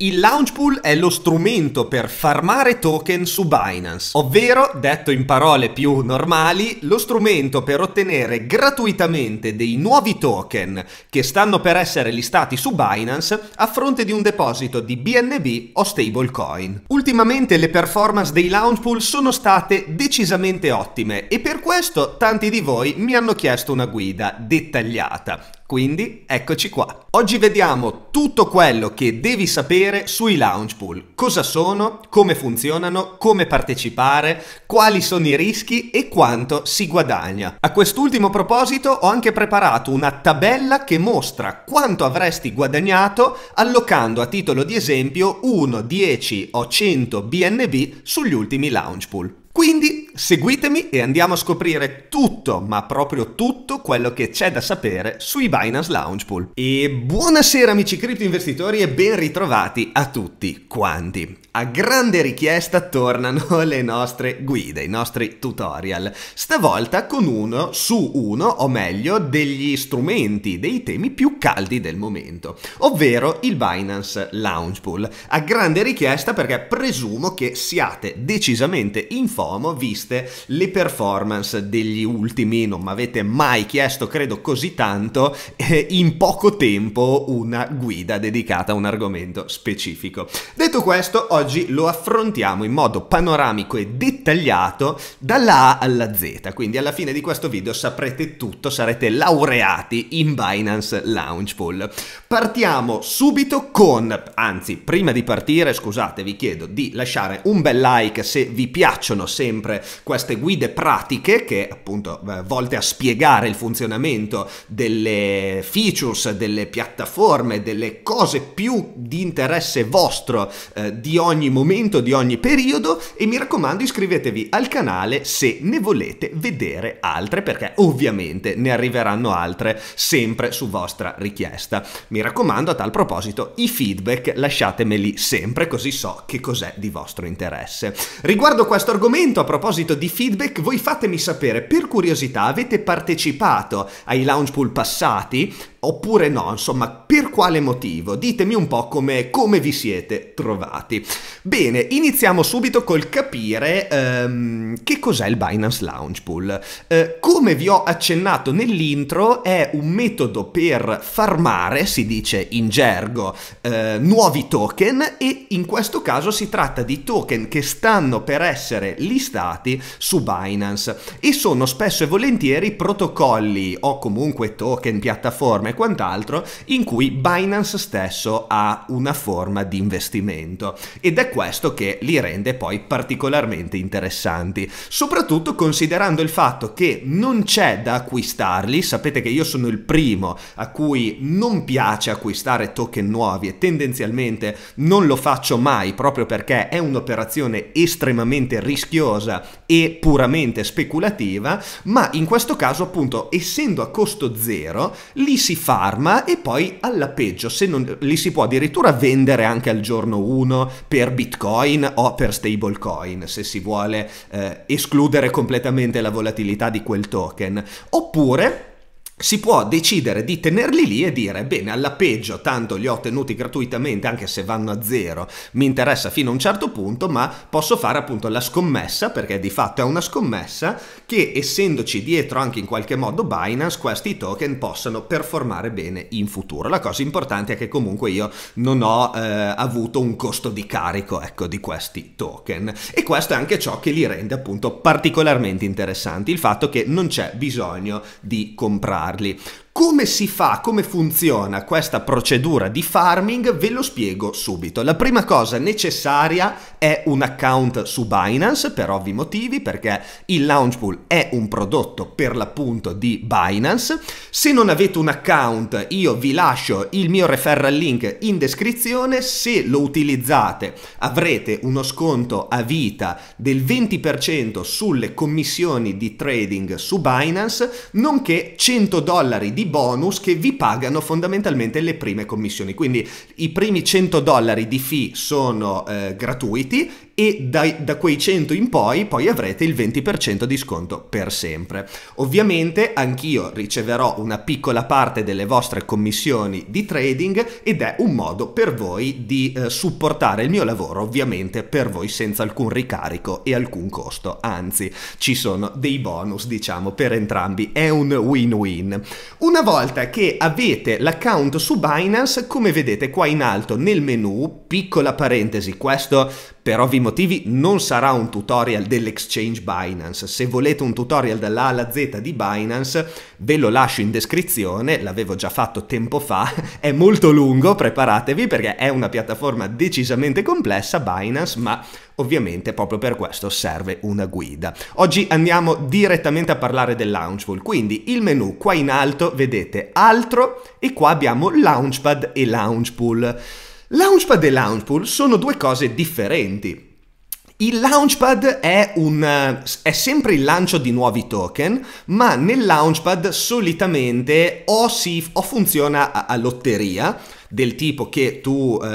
Il Launch Pool è lo strumento per farmare token su Binance, ovvero, detto in parole più normali, lo strumento per ottenere gratuitamente dei nuovi token che stanno per essere listati su Binance a fronte di un deposito di BNB o stablecoin. Ultimamente le performance dei Launch Pool sono state decisamente ottime e per questo tanti di voi mi hanno chiesto una guida dettagliata. Quindi eccoci qua. Oggi vediamo tutto quello che devi sapere vedere sui lounge pool. Cosa sono, come funzionano, come partecipare, quali sono i rischi e quanto si guadagna. A quest'ultimo proposito ho anche preparato una tabella che mostra quanto avresti guadagnato allocando a titolo di esempio 1, 10 o 100 BNB sugli ultimi lounge pool. Quindi seguitemi e andiamo a scoprire tutto, ma proprio tutto quello che c'è da sapere sui Binance Launch Pool. E buonasera amici cripto investitori e ben ritrovati a tutti quanti. A grande richiesta tornano le nostre guide, i nostri tutorial, stavolta con uno su uno, o meglio, degli strumenti, dei temi più caldi del momento, ovvero il Binance Launch Pool. A grande richiesta perché presumo che siate decisamente in FOMO viste le performance degli ultimi, non mi avete mai chiesto, credo così tanto, eh, in poco tempo una guida dedicata a un argomento specifico. Detto questo, oggi oggi lo affrontiamo in modo panoramico e dettagliato dalla A alla Z, quindi alla fine di questo video saprete tutto, sarete laureati in Binance Launch Pool. Partiamo subito con, anzi prima di partire scusate vi chiedo di lasciare un bel like se vi piacciono sempre queste guide pratiche che appunto eh, volte a spiegare il funzionamento delle features, delle piattaforme, delle cose più di interesse vostro eh, di ogni ogni momento di ogni periodo e mi raccomando iscrivetevi al canale se ne volete vedere altre perché ovviamente ne arriveranno altre sempre su vostra richiesta. Mi raccomando a tal proposito i feedback lasciatemeli sempre così so che cos'è di vostro interesse. Riguardo questo argomento a proposito di feedback voi fatemi sapere per curiosità avete partecipato ai lounge pool passati oppure no, insomma, per quale motivo? Ditemi un po' come, come vi siete trovati. Bene, iniziamo subito col capire ehm, che cos'è il Binance Lounge Pool. Eh, come vi ho accennato nell'intro, è un metodo per farmare, si dice in gergo, eh, nuovi token e in questo caso si tratta di token che stanno per essere listati su Binance e sono spesso e volentieri protocolli o comunque token, piattaforme e quant'altro, in cui Binance stesso ha una forma di investimento ed è questo che li rende poi particolarmente interessanti, soprattutto considerando il fatto che non c'è da acquistarli, sapete che io sono il primo a cui non piace acquistare token nuovi e tendenzialmente non lo faccio mai proprio perché è un'operazione estremamente rischiosa e puramente speculativa, ma in questo caso appunto essendo a costo zero li si farma e poi alla peggio, se non, li si può addirittura vendere anche al giorno 1 per bitcoin o per stablecoin, se si vuole eh, escludere completamente la volatilità di quel token. Oppure si può decidere di tenerli lì e dire bene alla peggio tanto li ho tenuti gratuitamente anche se vanno a zero mi interessa fino a un certo punto ma posso fare appunto la scommessa perché di fatto è una scommessa che essendoci dietro anche in qualche modo Binance questi token possano performare bene in futuro la cosa importante è che comunque io non ho eh, avuto un costo di carico ecco di questi token e questo è anche ciò che li rende appunto particolarmente interessanti il fatto che non c'è bisogno di comprare farli come si fa, come funziona questa procedura di farming ve lo spiego subito. La prima cosa necessaria è un account su Binance per ovvi motivi perché il Launchpool è un prodotto per l'appunto di Binance. Se non avete un account io vi lascio il mio referral link in descrizione, se lo utilizzate avrete uno sconto a vita del 20% sulle commissioni di trading su Binance nonché 100 dollari di bonus che vi pagano fondamentalmente le prime commissioni. Quindi i primi 100 dollari di fee sono eh, gratuiti e dai, da quei 100 in poi poi avrete il 20% di sconto per sempre. Ovviamente anch'io riceverò una piccola parte delle vostre commissioni di trading ed è un modo per voi di eh, supportare il mio lavoro ovviamente per voi senza alcun ricarico e alcun costo, anzi ci sono dei bonus diciamo per entrambi, è un win-win. Una volta che avete l'account su Binance come vedete qua in alto nel menu, piccola parentesi, questo per ovvi motivi non sarà un tutorial dell'Exchange Binance. Se volete un tutorial dall'A alla Z di Binance, ve lo lascio in descrizione, l'avevo già fatto tempo fa, è molto lungo, preparatevi perché è una piattaforma decisamente complessa Binance, ma ovviamente proprio per questo serve una guida. Oggi andiamo direttamente a parlare del Launchpool, quindi il menu qua in alto vedete altro e qua abbiamo Launchpad e Launchpool. Launchpad e Launchpool sono due cose differenti. Il launchpad è, un, eh, è, sempre il lancio di nuovi token, ma nel launchpad solitamente o, si, o funziona a, a lotteria, del tipo che tu eh,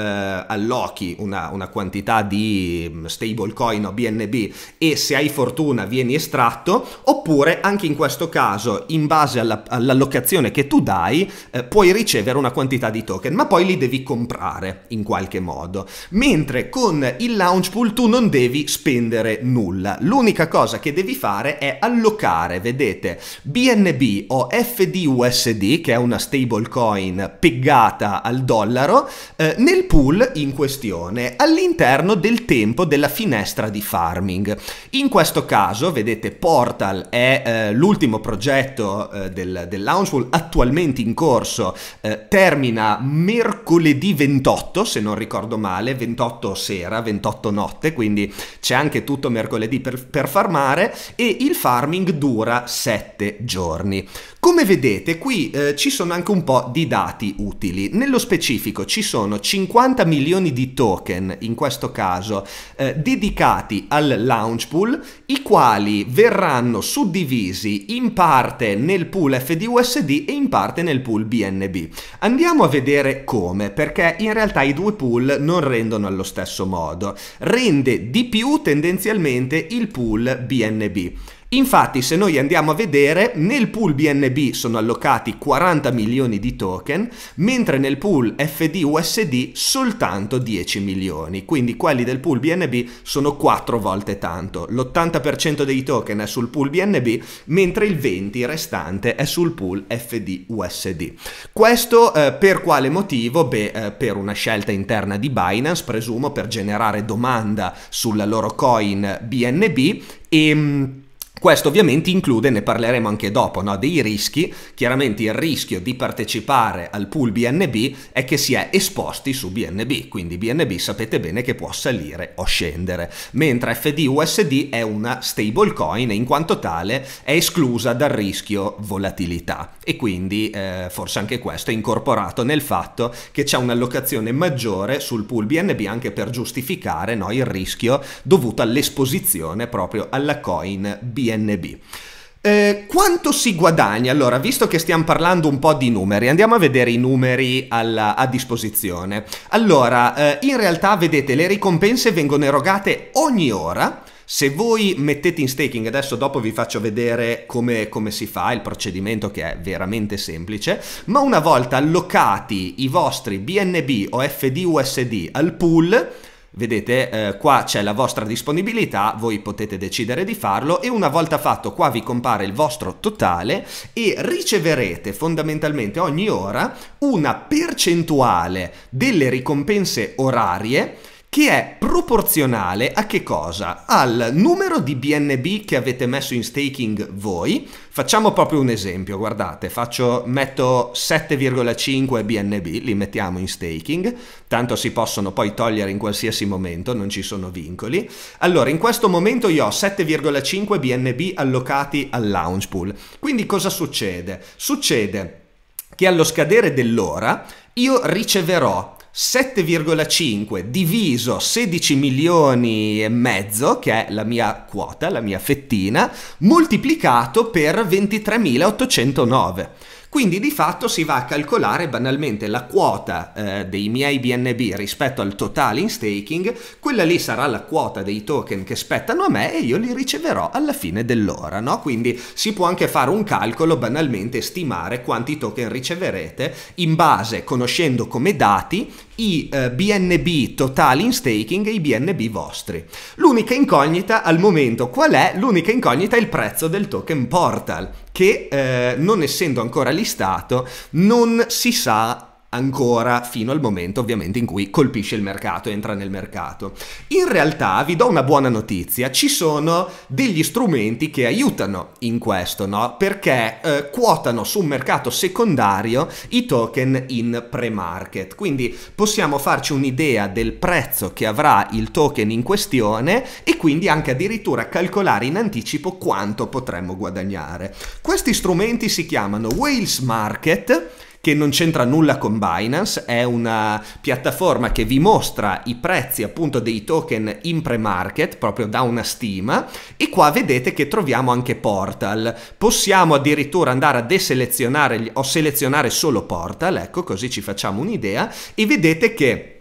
allochi una, una, quantità di mm, stablecoin o BNB e se hai fortuna vieni estratto, oppure anche in questo caso in base alla, all'allocazione che tu dai eh, puoi ricevere una quantità di token, ma poi li devi comprare in qualche modo. Mentre con il launch pool tu non devi spendere nulla, l'unica cosa che devi fare è allocare, vedete, BNB o FDUSD che è una stablecoin peggata al dollaro eh, nel pool in questione all'interno del tempo della finestra di farming. In questo caso, vedete, Portal è eh, l'ultimo progetto eh, del, del launch pool attualmente in corso, eh, termina mercoledì 28, se non ricordo male, 28 sera, 28 notte, quindi c'è anche tutto mercoledì per, per farmare e il farming dura 7 giorni. Come vedete qui eh, ci sono anche un po' di dati utili, nello specifico specifico ci sono 50 milioni di token, in questo caso, eh, dedicati al launch pool, i quali verranno suddivisi in parte nel pool FDUSD e in parte nel pool BNB. Andiamo a vedere come, perché in realtà i due pool non rendono allo stesso modo. Rende di più tendenzialmente il pool BNB. Infatti se noi andiamo a vedere nel pool BNB sono allocati 40 milioni di token mentre nel pool FDUSD soltanto 10 milioni quindi quelli del pool BNB sono 4 volte tanto l'80% dei token è sul pool BNB mentre il 20 restante è sul pool FDUSD. questo eh, per quale motivo? Beh eh, per una scelta interna di Binance presumo per generare domanda sulla loro coin BNB e ehm, questo ovviamente include, ne parleremo anche dopo, no, dei rischi. Chiaramente il rischio di partecipare al pool BNB è che si è esposti su BNB, quindi BNB sapete bene che può salire o scendere, mentre FDUSD è una stablecoin e in quanto tale è esclusa dal rischio volatilità e quindi eh, forse anche questo è incorporato nel fatto che c'è un'allocazione maggiore sul pool BNB anche per giustificare no, il rischio dovuto all'esposizione proprio alla coin BNB BNB. Eh, quanto si guadagna? Allora, visto che stiamo parlando un po' di numeri, andiamo a vedere i numeri alla, a disposizione. Allora, eh, in realtà vedete le ricompense vengono erogate ogni ora. Se voi mettete in staking, adesso dopo vi faccio vedere come, come, si fa il procedimento che è veramente semplice, ma una volta allocati i vostri BNB o FDUSD al pool, Vedete, eh, qua c'è la vostra disponibilità, voi potete decidere di farlo e una volta fatto qua vi compare il vostro totale e riceverete fondamentalmente ogni ora una percentuale delle ricompense orarie che è proporzionale a che cosa? Al numero di BNB che avete messo in staking voi. Facciamo proprio un esempio, guardate, faccio, metto 7,5 BNB, li mettiamo in staking, tanto si possono poi togliere in qualsiasi momento, non ci sono vincoli. Allora, in questo momento io ho 7,5 BNB allocati al launch pool. Quindi cosa succede? Succede che allo scadere dell'ora io riceverò 7,5 diviso 16 milioni e mezzo, che è la mia quota, la mia fettina, moltiplicato per 23.809. Quindi di fatto si va a calcolare banalmente la quota eh, dei miei BNB rispetto al totale in staking, quella lì sarà la quota dei token che spettano a me e io li riceverò alla fine dell'ora, no? Quindi si può anche fare un calcolo banalmente stimare quanti token riceverete in base, conoscendo come dati, i eh, BNB totali in staking e i BNB vostri. L'unica incognita al momento qual è? L'unica incognita è il prezzo del token Portal, che eh, non essendo ancora listato non si sa ancora fino al momento ovviamente in cui colpisce il mercato, entra nel mercato. In realtà vi do una buona notizia, ci sono degli strumenti che aiutano in questo, no? Perché eh, quotano su un mercato secondario i token in pre-market, quindi possiamo farci un'idea del prezzo che avrà il token in questione e quindi anche addirittura calcolare in anticipo quanto potremmo guadagnare. Questi strumenti si chiamano Whales Market che non c'entra nulla con Binance, è una piattaforma che vi mostra i prezzi appunto dei token in pre-market, proprio da una stima, e qua vedete che troviamo anche Portal. Possiamo addirittura andare a deselezionare o selezionare solo Portal, ecco così ci facciamo un'idea, e vedete che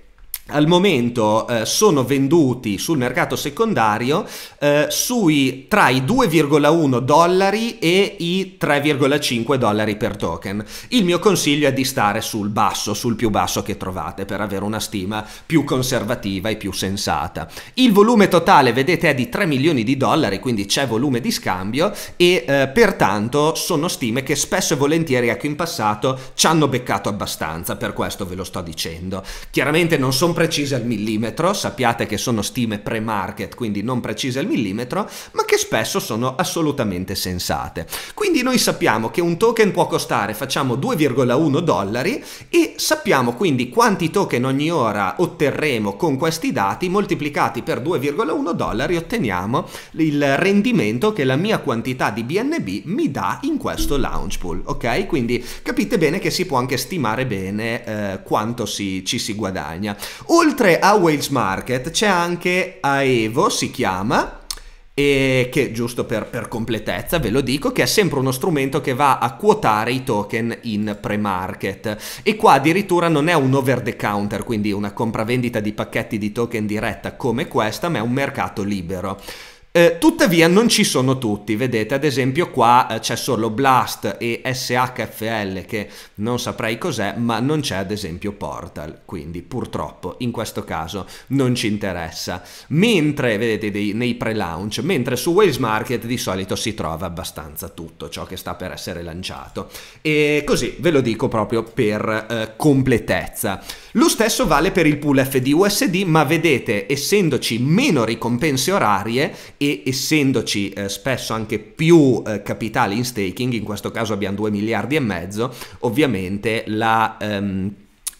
al momento eh, sono venduti sul mercato secondario eh, sui, tra i 2,1 dollari e i 3,5 dollari per token. Il mio consiglio è di stare sul basso, sul più basso che trovate per avere una stima più conservativa e più sensata. Il volume totale, vedete, è di 3 milioni di dollari, quindi c'è volume di scambio e eh, pertanto sono stime che spesso e volentieri, ecco in passato, ci hanno beccato abbastanza, per questo ve lo sto dicendo. Chiaramente non sono precise al millimetro, sappiate che sono stime pre-market, quindi non precise al millimetro, ma che spesso sono assolutamente sensate. Quindi noi sappiamo che un token può costare, facciamo 2,1 dollari e sappiamo quindi quanti token ogni ora otterremo con questi dati, moltiplicati per 2,1 dollari otteniamo il rendimento che la mia quantità di BNB mi dà in questo launch pool, ok? Quindi capite bene che si può anche stimare bene eh, quanto si, ci si guadagna. Oltre a Wales Market c'è anche Aevo, si chiama, e che giusto per, per, completezza ve lo dico, che è sempre uno strumento che va a quotare i token in pre-market e qua addirittura non è un over the counter, quindi una compravendita di pacchetti di token diretta come questa, ma è un mercato libero. Eh, tuttavia non ci sono tutti, vedete ad esempio qua eh, c'è solo Blast e SHFL che non saprei cos'è ma non c'è ad esempio Portal, quindi purtroppo in questo caso non ci interessa. Mentre vedete dei, nei pre-launch, mentre su Waves Market di solito si trova abbastanza tutto ciò che sta per essere lanciato e così ve lo dico proprio per eh, completezza. Lo stesso vale per il pool FD USD ma vedete essendoci meno ricompense orarie e essendoci eh, spesso anche più eh, capitale in staking, in questo caso abbiamo 2 miliardi e mezzo, ovviamente la... Ehm,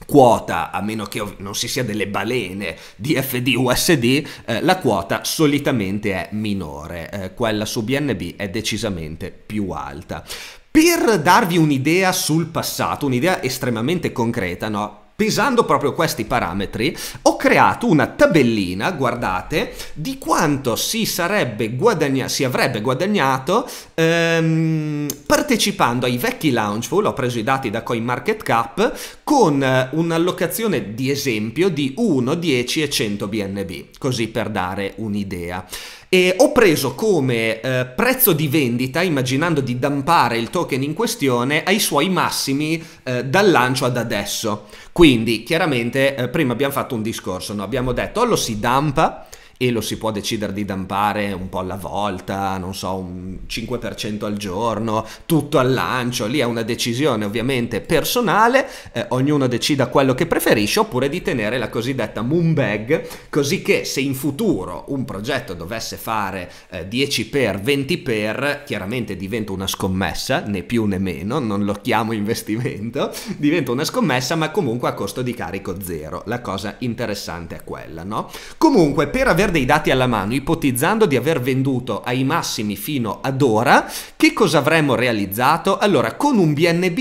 quota, a meno che non si sia delle balene di FDUSD, eh, la quota solitamente è minore, eh, quella su BNB è decisamente più alta. Per darvi un'idea sul passato, un'idea estremamente concreta, no? Pesando proprio questi parametri, ho creato una tabellina, guardate, di quanto si, sarebbe guadagna- si avrebbe guadagnato ehm, partecipando ai vecchi Launchful, ho preso i dati da CoinMarketCap, con eh, un'allocazione di esempio di 1, 10 e 100 BNB, così per dare un'idea. E ho preso come eh, prezzo di vendita, immaginando di dampare il token in questione, ai suoi massimi eh, dal lancio ad adesso. Quindi chiaramente eh, prima abbiamo fatto un discorso, no? abbiamo detto o lo si dampa e lo si può decidere di dampare un po' alla volta, non so, un 5% al giorno, tutto al lancio, lì è una decisione ovviamente personale, eh, ognuno decida quello che preferisce oppure di tenere la cosiddetta moon bag, così che se in futuro un progetto dovesse fare eh, 10x, 20x, chiaramente diventa una scommessa, né più né meno, non lo chiamo investimento, diventa una scommessa ma comunque a costo di carico zero, la cosa interessante è quella, no? Comunque per aver per dei dati alla mano, ipotizzando di aver venduto ai massimi fino ad ora, che cosa avremmo realizzato? Allora, con un BNB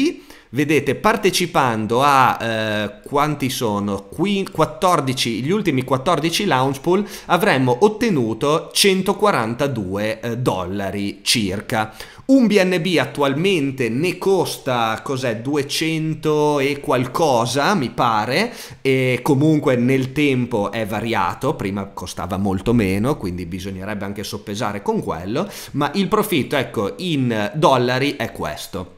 vedete partecipando a eh, quanti sono Qui 14 gli ultimi 14 launch pool avremmo ottenuto 142 eh, dollari circa un BNB attualmente ne costa, cos'è, 200 e qualcosa, mi pare, e comunque nel tempo è variato, prima costava molto meno, quindi bisognerebbe anche soppesare con quello, ma il profitto, ecco, in dollari è questo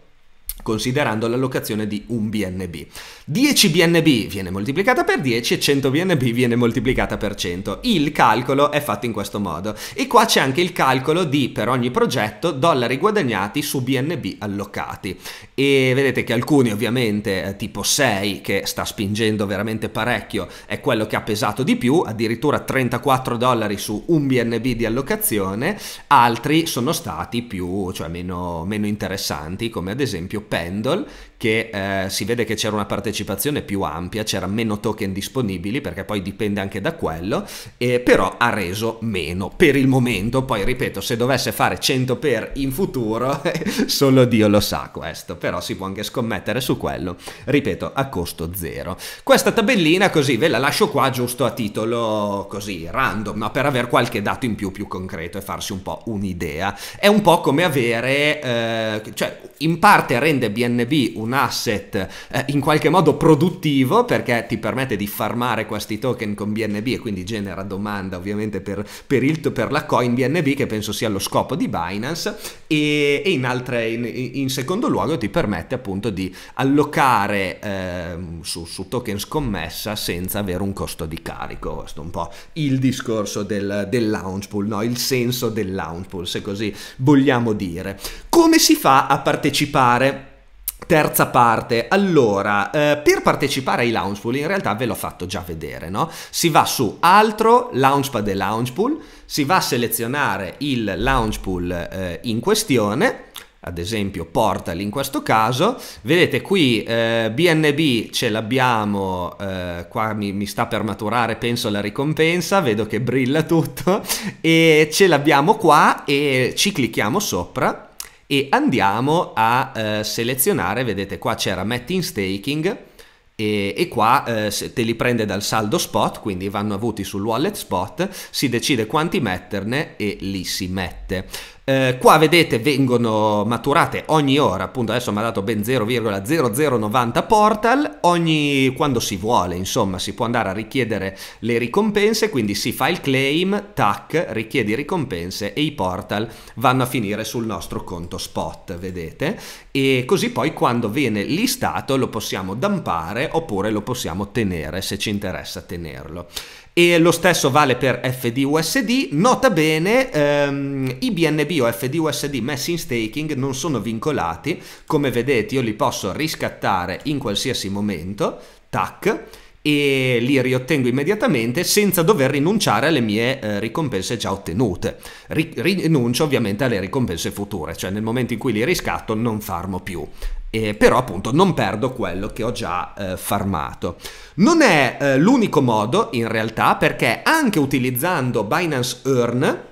considerando l'allocazione di un BNB. 10 BNB viene moltiplicata per 10 e 100 BNB viene moltiplicata per 100. Il calcolo è fatto in questo modo e qua c'è anche il calcolo di per ogni progetto dollari guadagnati su BNB allocati e vedete che alcuni ovviamente eh, tipo 6 che sta spingendo veramente parecchio è quello che ha pesato di più, addirittura 34 dollari su un BNB di allocazione, altri sono stati più, cioè meno, meno interessanti come ad esempio pendol che eh, si vede che c'era una partecipazione più ampia, c'era meno token disponibili perché poi dipende anche da quello, eh, però ha reso meno per il momento, poi ripeto se dovesse fare 100 per in futuro solo Dio lo sa questo, però si può anche scommettere su quello, ripeto a costo zero. Questa tabellina così ve la lascio qua giusto a titolo così random, ma per avere qualche dato in più più concreto e farsi un po' un'idea. È un po' come avere, eh, cioè in parte rende BNB un un asset eh, in qualche modo produttivo perché ti permette di farmare questi token con BNB e quindi genera domanda ovviamente per, per, il, per la coin BNB che penso sia lo scopo di Binance e, e in, altre, in, in, secondo luogo ti permette appunto di allocare eh, su, su token scommessa senza avere un costo di carico. Questo è un po' il discorso del, del launch pool, no? il senso del launch pool, se così vogliamo dire. Come si fa a partecipare? Terza parte, allora, eh, per partecipare ai Lounge Pool in realtà ve l'ho fatto già vedere, no? Si va su Altro, Launchpad e Lounge Pool, si va a selezionare il Lounge Pool eh, in questione, ad esempio Portal in questo caso, vedete qui eh, BNB ce l'abbiamo, eh, qua mi, mi sta per maturare penso la ricompensa, vedo che brilla tutto, e ce l'abbiamo qua e ci clicchiamo sopra e andiamo a eh, selezionare, vedete qua c'era Met in Staking e, e qua eh, te li prende dal saldo spot, quindi vanno avuti sul wallet spot, si decide quanti metterne e li si mette. Eh, qua vedete vengono maturate ogni ora, appunto adesso mi ha dato ben 0,0090 portal, ogni quando si vuole insomma si può andare a richiedere le ricompense, quindi si fa il claim, tac, richiedi ricompense e i portal vanno a finire sul nostro conto spot, vedete? E così poi quando viene listato lo possiamo dampare oppure lo possiamo tenere se ci interessa tenerlo e lo stesso vale per FDUSD, nota bene ehm, i BNB o FDUSD messi in staking non sono vincolati, come vedete io li posso riscattare in qualsiasi momento, tac, e li riottengo immediatamente senza dover rinunciare alle mie eh, ricompense già ottenute. Ri- rinuncio ovviamente alle ricompense future, cioè nel momento in cui li riscatto non farmo più. Eh, però appunto non perdo quello che ho già eh, farmato. Non è eh, l'unico modo in realtà perché anche utilizzando Binance Earn,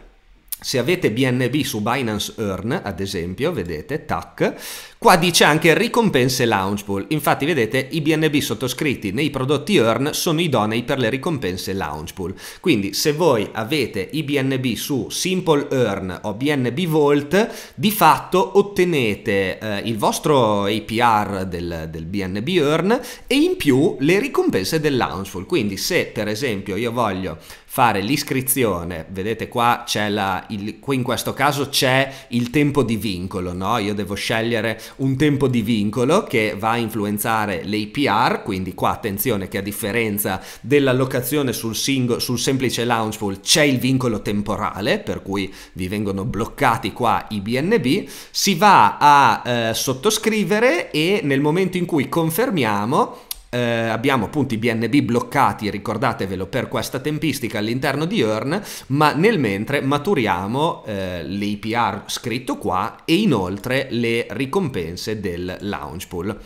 se avete BNB su Binance Earn ad esempio, vedete, tac, Qua dice anche ricompense Pool. infatti vedete i BNB sottoscritti nei prodotti Earn sono idonei per le ricompense Pool. quindi se voi avete i BNB su Simple Earn o BNB Vault di fatto ottenete eh, il vostro APR del, del, BNB Earn e in più le ricompense del Pool. quindi se per esempio io voglio fare l'iscrizione, vedete qua c'è la, il, qui in questo caso c'è il tempo di vincolo, no? io devo scegliere un tempo di vincolo che va a influenzare l'APR, quindi qua attenzione che a differenza dell'allocazione sul, single, sul semplice launch pool c'è il vincolo temporale, per cui vi vengono bloccati qua i BNB, si va a eh, sottoscrivere e nel momento in cui confermiamo eh, abbiamo appunto i BNB bloccati, ricordatevelo, per questa tempistica all'interno di Earn, ma nel mentre maturiamo eh, l'APR scritto qua e inoltre le ricompense del launch pool.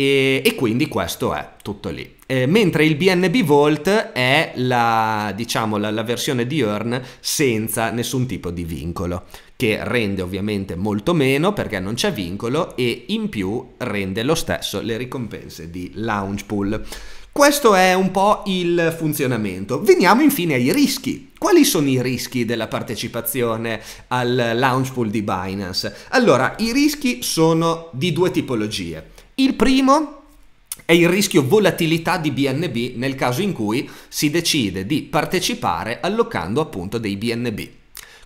E, e, quindi questo è tutto lì. Eh, mentre il BNB Vault è la, diciamo, la, la versione di Earn senza nessun tipo di vincolo, che rende ovviamente molto meno perché non c'è vincolo e in più rende lo stesso le ricompense di Launch Pool. Questo è un po' il funzionamento. Veniamo infine ai rischi. Quali sono i rischi della partecipazione al launch pool di Binance? Allora, i rischi sono di due tipologie. Il primo è il rischio volatilità di BNB nel caso in cui si decide di partecipare allocando appunto dei BNB.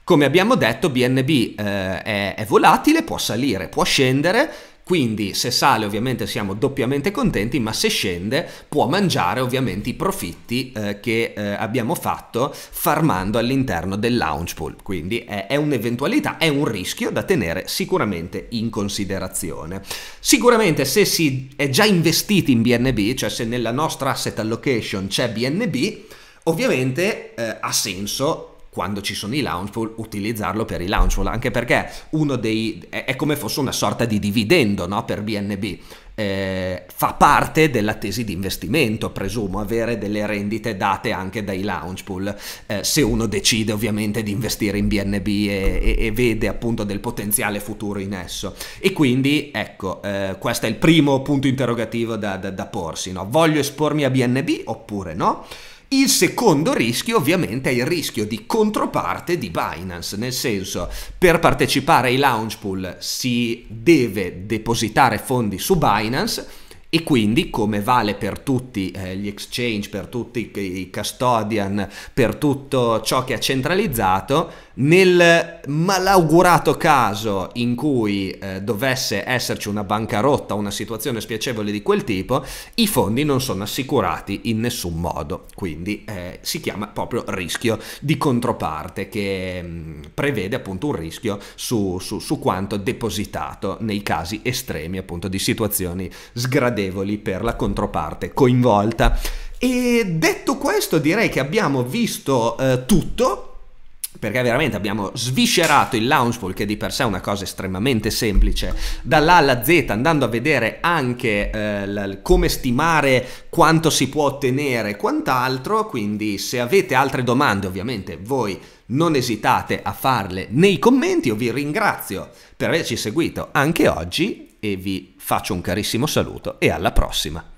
Come abbiamo detto, BNB eh, è, è volatile, può salire, può scendere quindi se sale ovviamente siamo doppiamente contenti, ma se scende può mangiare ovviamente i profitti eh, che eh, abbiamo fatto farmando all'interno del launch pool. Quindi è, è un'eventualità, è un rischio da tenere sicuramente in considerazione. Sicuramente se si è già investiti in BNB, cioè se nella nostra asset allocation c'è BNB, ovviamente eh, ha senso quando ci sono i launch utilizzarlo per i launch anche perché uno dei, è, è come fosse una sorta di dividendo no, per BNB. Eh, fa parte della tesi di investimento, presumo, avere delle rendite date anche dai launch pool. Eh, se uno decide ovviamente di investire in BNB e, e, e, vede appunto del potenziale futuro in esso. E quindi ecco, eh, questo è il primo punto interrogativo da, da, da porsi. No? Voglio espormi a BNB oppure no? Il secondo rischio ovviamente è il rischio di controparte di Binance, nel senso per partecipare ai launch pool si deve depositare fondi su Binance e quindi come vale per tutti eh, gli exchange, per tutti i custodian, per tutto ciò che è centralizzato, nel malaugurato caso in cui eh, dovesse esserci una bancarotta, una situazione spiacevole di quel tipo, i fondi non sono assicurati in nessun modo, quindi eh, si chiama proprio rischio di controparte che mh, mm, prevede appunto un rischio su, su, su, quanto depositato nei casi estremi appunto di situazioni sgradevoli per la controparte coinvolta. E detto questo direi che abbiamo visto eh, tutto perché veramente abbiamo sviscerato il lounge pool che di per sé è una cosa estremamente semplice dall'A alla Z andando a vedere anche eh, come stimare quanto si può ottenere e quant'altro quindi se avete altre domande ovviamente voi non esitate a farle nei commenti io vi ringrazio per averci seguito anche oggi e vi faccio un carissimo saluto e alla prossima